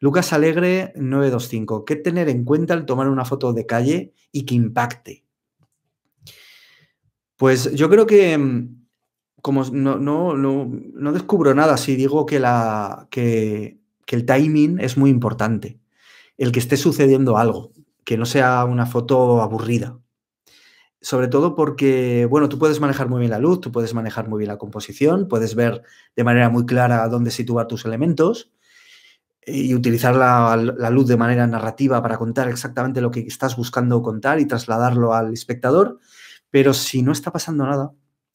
Lucas Alegre 925. ¿Qué tener en cuenta al tomar una foto de calle y que impacte? Pues yo creo que mm, como no, descubro nada si digo que, la, que, que el timing es muy importante, el que esté sucediendo algo, que no sea una foto aburrida. Sobre todo porque, bueno, tú puedes manejar muy bien la luz, tú puedes manejar muy bien la composición, puedes ver de manera muy clara dónde situar tus elementos, y utilizar la, luz de manera narrativa para contar exactamente lo que estás buscando contar y trasladarlo al espectador, pero si no está pasando nada,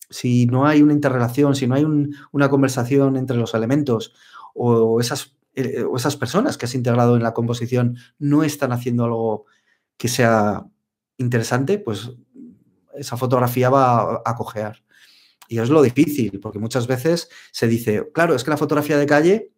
si no hay una interrelación, si no hay una conversación entre los elementos o esas, eh, esas personas que has integrado en la composición no están haciendo algo que sea interesante, pues esa fotografía va a, a cojear. Y es lo difícil, porque muchas veces se dice, claro, es que la fotografía de calle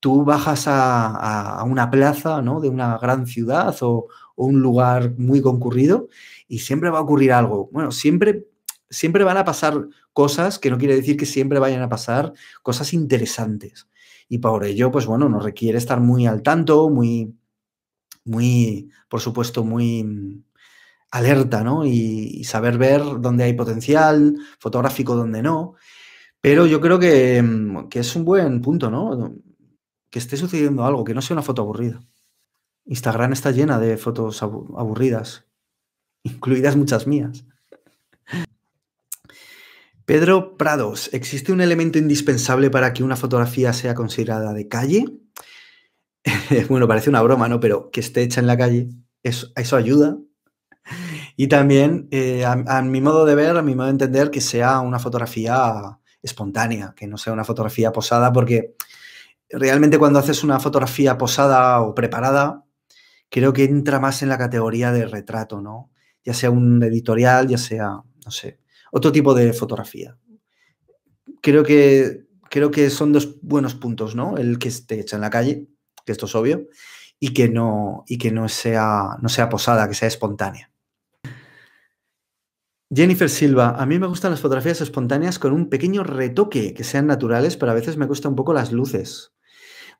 tú bajas a, una plaza ¿no? de una gran ciudad o, un lugar muy concurrido y siempre va a ocurrir algo. Bueno, siempre, siempre van a pasar cosas que no quiere decir que siempre vayan a pasar cosas interesantes. Y por ello, pues bueno, nos requiere estar muy al tanto, muy, muy, por supuesto, muy alerta, ¿no? Y, saber ver dónde hay potencial, fotográfico, dónde no. Pero yo creo que es un buen punto, ¿no? que esté sucediendo algo, que no sea una foto aburrida. Instagram está llena de fotos aburridas, incluidas muchas mías. Pedro Prados, ¿existe un elemento indispensable para que una fotografía sea considerada de calle? bueno, parece una broma, ¿no? Pero que esté hecha en la calle, eso, ayuda. Y también, eh, a, mi modo de ver, a mi modo de entender, que sea una fotografía espontánea, que no sea una fotografía posada, porque realmente cuando haces una fotografía posada o preparada, creo que entra más en la categoría de retrato, ¿no? Ya sea un editorial, ya sea, no sé, otro tipo de fotografía. Creo que, creo que son dos buenos puntos, ¿no? El que esté hecha en la calle, que esto es obvio, y que no, y que no, sea, no sea posada, que sea espontánea. Jennifer Silva, a mí me gustan las fotografías espontáneas con un pequeño retoque, que sean naturales, pero a veces me cuesta un poco las luces.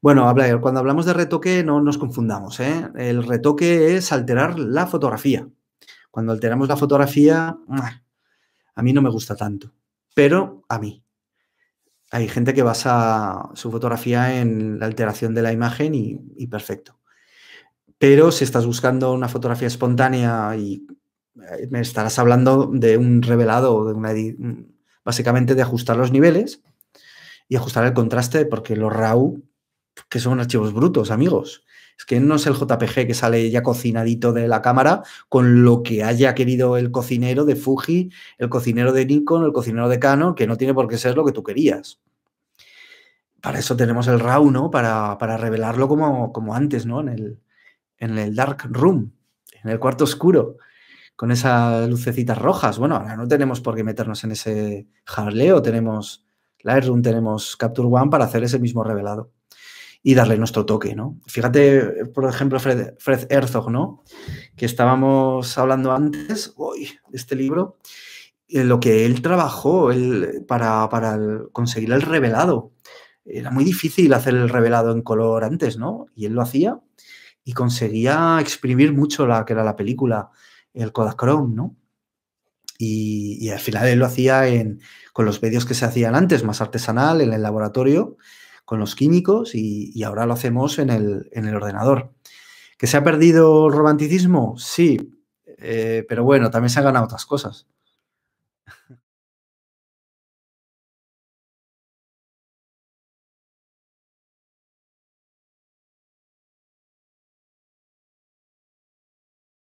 Bueno, cuando hablamos de retoque no nos confundamos. ¿eh? El retoque es alterar la fotografía. Cuando alteramos la fotografía, a mí no me gusta tanto, pero a mí. Hay gente que basa su fotografía en la alteración de la imagen y, perfecto. Pero si estás buscando una fotografía espontánea y eh, me estarás hablando de un revelado de mm, básicamente de ajustar los niveles y ajustar el contraste porque lo RAW que son archivos brutos, amigos. Es que no es el JPG que sale ya cocinadito de la cámara con lo que haya querido el cocinero de Fuji, el cocinero de Nikon, el cocinero de Canon, que no tiene por qué ser lo que tú querías. Para eso tenemos el RAW, ¿no? Para, revelarlo como, como antes, ¿no? En el, en el Dark Room, en el cuarto oscuro, con esas lucecitas rojas. Bueno, ahora no tenemos por qué meternos en ese jarleo, tenemos Lightroom, tenemos Capture One para hacer ese mismo revelado y darle nuestro toque, ¿no? Fíjate, por ejemplo, Fred, Herzog, ¿no? Que estábamos hablando antes, hoy de este libro, lo que él trabajó para, conseguir el revelado. Era muy difícil hacer el revelado en color antes, ¿no? Y él lo hacía y conseguía exprimir mucho la que era la película, el Kodachrome, ¿no? Y, al final él lo hacía con los medios que se hacían antes, más artesanal, en el laboratorio, con los químicos y, ahora lo hacemos en el, en el, ordenador. ¿Que se ha perdido el romanticismo? Sí, eh, pero bueno, también se han ganado otras cosas.